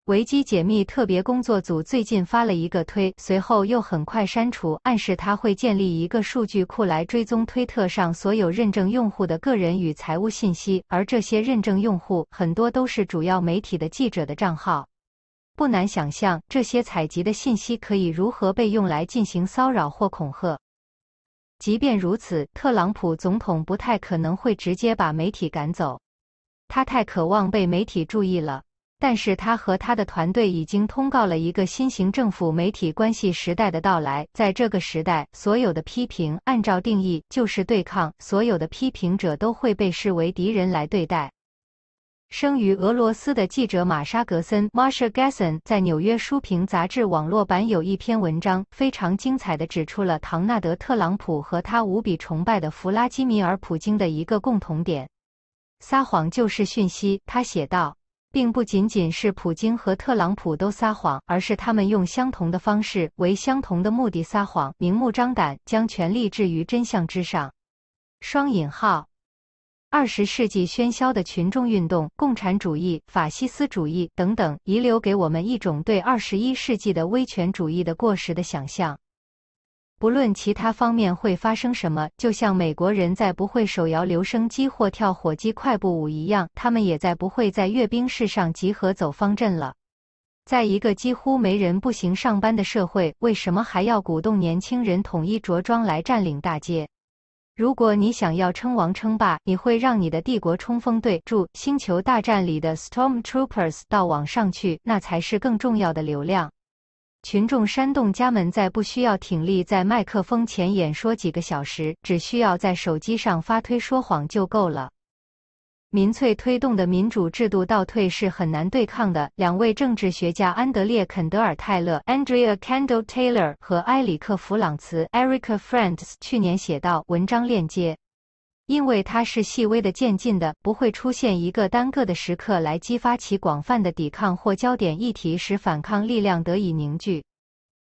A: 维基解密特别工作组最近发了一个推，随后又很快删除，暗示他会建立一个数据库来追踪推特上所有认证用户的个人与财务信息，而这些认证用户很多都是主要媒体的记者的账号。不难想象，这些采集的信息可以如何被用来进行骚扰或恐吓。即便如此，特朗普总统不太可能会直接把媒体赶走，他太渴望被媒体注意了。但是他和他的团队已经通告了一个新型政府媒体关系时代的到来。在这个时代，所有的批评，按照定义，就是对抗；所有的批评者都会被视为敌人来对待。生于俄罗斯的记者玛莎·格森 （Marsha g a s s e n 在《纽约书评》杂志网络版有一篇文章，非常精彩的指出了唐纳德·特朗普和他无比崇拜的弗拉基米尔·普京的一个共同点：撒谎就是讯息。他写道。并不仅仅是普京和特朗普都撒谎，而是他们用相同的方式为相同的目的撒谎，明目张胆将权力置于真相之上。双引号。二十世纪喧嚣的群众运动，共产主义、法西斯主义等等，遗留给我们一种对二十一世纪的威权主义的过时的想象。不论其他方面会发生什么，就像美国人在不会手摇留声机或跳火鸡快步舞一样，他们也在不会在阅兵式上集合走方阵了。在一个几乎没人步行上班的社会，为什么还要鼓动年轻人统一着装来占领大街？如果你想要称王称霸，你会让你的帝国冲锋队，注《星球大战》里的 Stormtroopers 到网上去，那才是更重要的流量。群众煽动家们在不需要挺立在麦克风前演说几个小时，只需要在手机上发推说谎就够了。民粹推动的民主制度倒退是很难对抗的。两位政治学家安德烈·肯德尔·泰勒 （Andrea Kendall Taylor） 和埃里克·弗朗茨 （Erica f r a n d s 去年写道，文章链接。因为它是细微的、渐进的，不会出现一个单个的时刻来激发起广泛的抵抗或焦点议题，使反抗力量得以凝聚。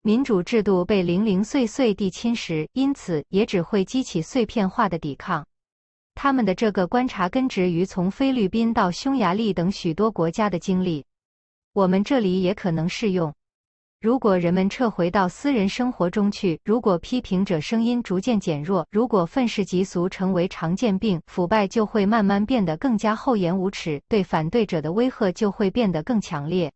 A: 民主制度被零零碎碎地侵蚀，因此也只会激起碎片化的抵抗。他们的这个观察根植于从菲律宾到匈牙利等许多国家的经历，我们这里也可能适用。如果人们撤回到私人生活中去，如果批评者声音逐渐减弱，如果愤世嫉俗成为常见病，腐败就会慢慢变得更加厚颜无耻，对反对者的威吓就会变得更强烈。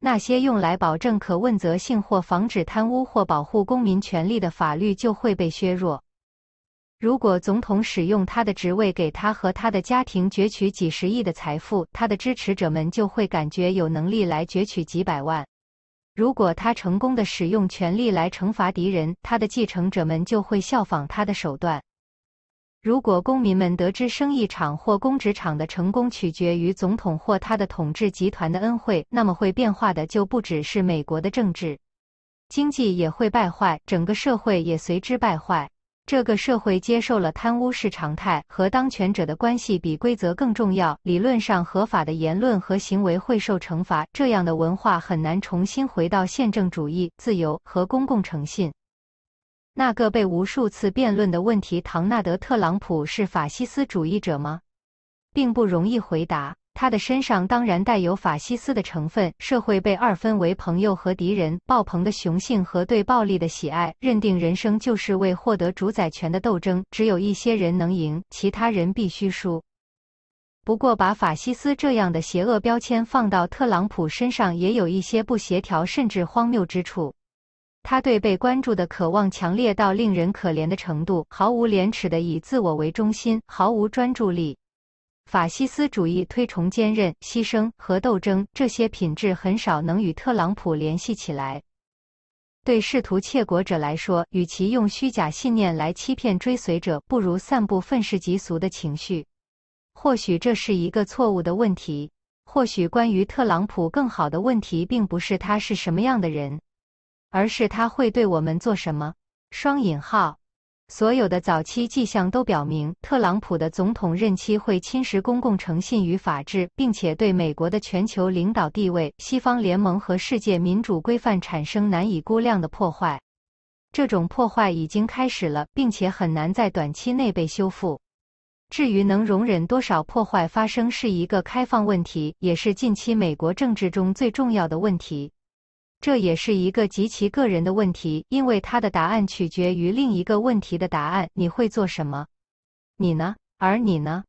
A: 那些用来保证可问责性或防止贪污或保护公民权利的法律就会被削弱。如果总统使用他的职位给他和他的家庭攫取几十亿的财富，他的支持者们就会感觉有能力来攫取几百万。如果他成功的使用权力来惩罚敌人，他的继承者们就会效仿他的手段。如果公民们得知生意场或工职场的成功取决于总统或他的统治集团的恩惠，那么会变化的就不只是美国的政治，经济也会败坏，整个社会也随之败坏。这个社会接受了贪污是常态，和当权者的关系比规则更重要。理论上合法的言论和行为会受惩罚，这样的文化很难重新回到宪政主义、自由和公共诚信。那个被无数次辩论的问题：唐纳德·特朗普是法西斯主义者吗？并不容易回答。他的身上当然带有法西斯的成分，社会被二分为朋友和敌人，爆棚的雄性和对暴力的喜爱，认定人生就是为获得主宰权的斗争，只有一些人能赢，其他人必须输。不过，把法西斯这样的邪恶标签放到特朗普身上，也有一些不协调甚至荒谬之处。他对被关注的渴望强烈到令人可怜的程度，毫无廉耻的以自我为中心，毫无专注力。法西斯主义推崇坚韧、牺牲和斗争这些品质，很少能与特朗普联系起来。对试图窃国者来说，与其用虚假信念来欺骗追随者，不如散布愤世嫉俗的情绪。或许这是一个错误的问题。或许关于特朗普更好的问题，并不是他是什么样的人，而是他会对我们做什么。双引号。所有的早期迹象都表明，特朗普的总统任期会侵蚀公共诚信与法治，并且对美国的全球领导地位、西方联盟和世界民主规范产生难以估量的破坏。这种破坏已经开始了，并且很难在短期内被修复。至于能容忍多少破坏发生，是一个开放问题，也是近期美国政治中最重要的问题。这也是一个极其个人的问题，因为他的答案取决于另一个问题的答案。你会做什么？你呢？而你呢？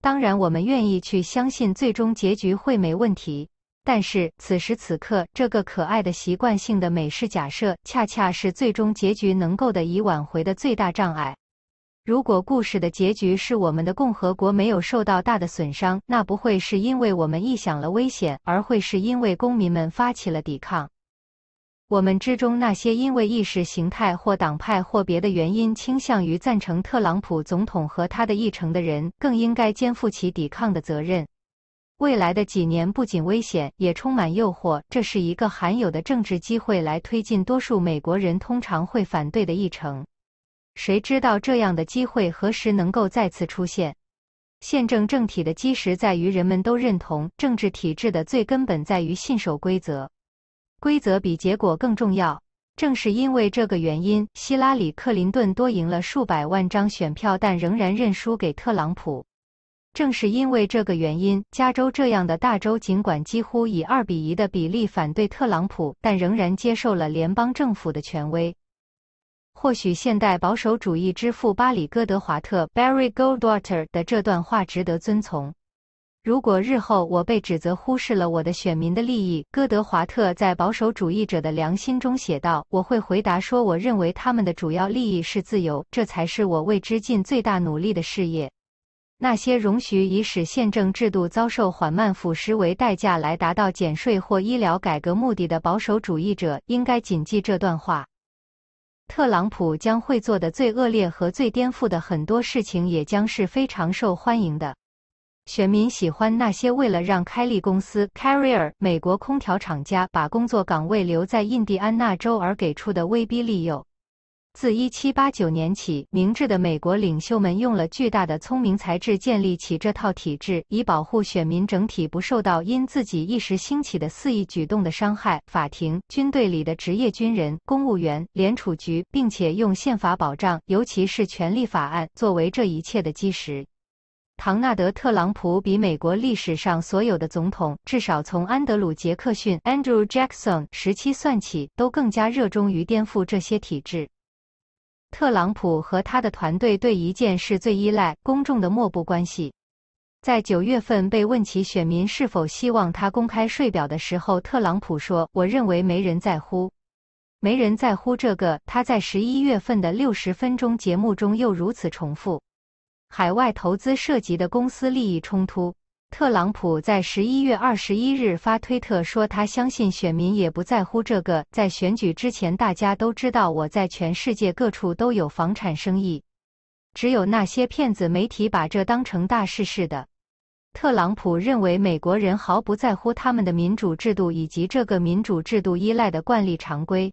A: 当然，我们愿意去相信最终结局会没问题。但是此时此刻，这个可爱的习惯性的美式假设，恰恰是最终结局能够的以挽回的最大障碍。如果故事的结局是我们的共和国没有受到大的损伤，那不会是因为我们臆想了危险，而会是因为公民们发起了抵抗。我们之中那些因为意识形态或党派或别的原因倾向于赞成特朗普总统和他的议程的人，更应该肩负起抵抗的责任。未来的几年不仅危险，也充满诱惑。这是一个罕有的政治机会，来推进多数美国人通常会反对的议程。谁知道这样的机会何时能够再次出现？宪政政体的基石在于人们都认同，政治体制的最根本在于信守规则。规则比结果更重要。正是因为这个原因，希拉里·克林顿多赢了数百万张选票，但仍然认输给特朗普。正是因为这个原因，加州这样的大州，尽管几乎以二比一的比例反对特朗普，但仍然接受了联邦政府的权威。或许现代保守主义之父巴里·戈德华特 （Barry Goldwater） 的这段话值得遵从。如果日后我被指责忽视了我的选民的利益，歌德华特在《保守主义者的良心》中写道：“我会回答说，我认为他们的主要利益是自由，这才是我为之尽最大努力的事业。”那些容许以使宪政制度遭受缓慢腐蚀为代价来达到减税或医疗改革目的的保守主义者，应该谨记这段话。特朗普将会做的最恶劣和最颠覆的很多事情，也将是非常受欢迎的。选民喜欢那些为了让开利公司 Carrier 美国空调厂家把工作岗位留在印第安纳州而给出的威逼利诱。自一七八九年起，明智的美国领袖们用了巨大的聪明才智建立起这套体制，以保护选民整体不受到因自己一时兴起的肆意举动的伤害。法庭、军队里的职业军人、公务员、联储局，并且用宪法保障，尤其是权利法案，作为这一切的基石。唐纳德·特朗普比美国历史上所有的总统，至少从安德鲁·杰克逊 （Andrew Jackson） 时期算起，都更加热衷于颠覆这些体制。特朗普和他的团队对一件事最依赖公众的漠不关系。在九月份被问起选民是否希望他公开税表的时候，特朗普说：“我认为没人在乎，没人在乎这个。”他在十一月份的《六十分钟》节目中又如此重复。海外投资涉及的公司利益冲突。特朗普在十一月二十一日发推特说：“他相信选民也不在乎这个。在选举之前，大家都知道我在全世界各处都有房产生意，只有那些骗子媒体把这当成大事似的。”特朗普认为美国人毫不在乎他们的民主制度以及这个民主制度依赖的惯例常规。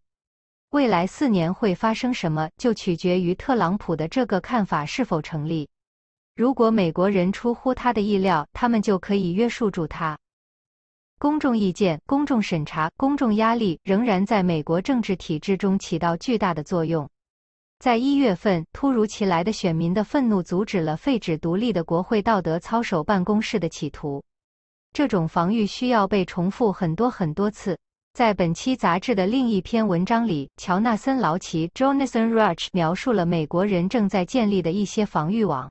A: 未来四年会发生什么，就取决于特朗普的这个看法是否成立。如果美国人出乎他的意料，他们就可以约束住他。公众意见、公众审查、公众压力仍然在美国政治体制中起到巨大的作用。在一月份，突如其来的选民的愤怒阻止了废止独立的国会道德操守办公室的企图。这种防御需要被重复很多很多次。在本期杂志的另一篇文章里，乔纳森·劳奇 （Jonathan Rudge） 描述了美国人正在建立的一些防御网。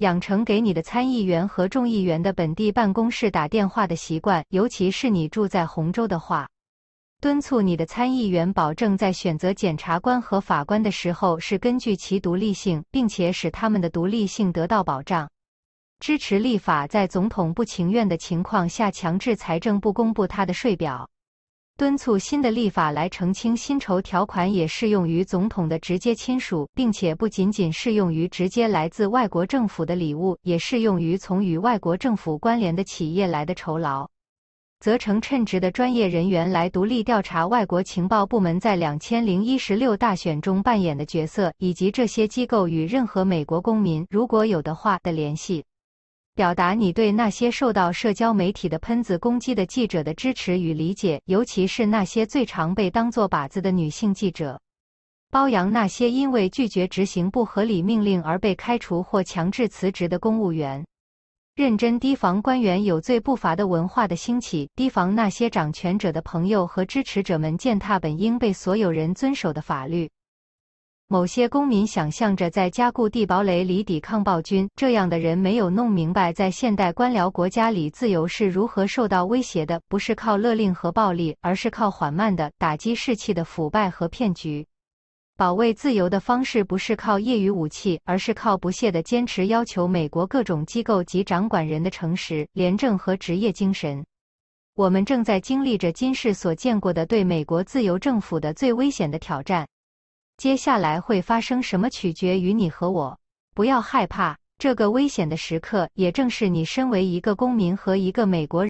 A: 养成给你的参议员和众议员的本地办公室打电话的习惯，尤其是你住在洪州的话。敦促你的参议员保证在选择检察官和法官的时候是根据其独立性，并且使他们的独立性得到保障。支持立法在总统不情愿的情况下强制财政部公布他的税表。敦促新的立法来澄清薪酬条款也适用于总统的直接亲属，并且不仅仅适用于直接来自外国政府的礼物，也适用于从与外国政府关联的企业来的酬劳。责成称职的专业人员来独立调查外国情报部门在两千零一十六大选中扮演的角色，以及这些机构与任何美国公民（如果有的话）的联系。表达你对那些受到社交媒体的喷子攻击的记者的支持与理解，尤其是那些最常被当作靶子的女性记者。包养那些因为拒绝执行不合理命令而被开除或强制辞职的公务员。认真提防官员有罪不罚的文化的兴起，提防那些掌权者的朋友和支持者们践踏本应被所有人遵守的法律。某些公民想象着在加固地堡垒里抵抗暴君，这样的人没有弄明白，在现代官僚国家里，自由是如何受到威胁的。不是靠勒令和暴力，而是靠缓慢的打击士气的腐败和骗局。保卫自由的方式不是靠业余武器，而是靠不懈的坚持，要求美国各种机构及掌管人的诚实、廉政和职业精神。我们正在经历着今世所见过的对美国自由政府的最危险的挑战。接下来会发生什么，取决于你和我。不要害怕，这个危险的时刻，也正是你身为一个公民和一个美国人。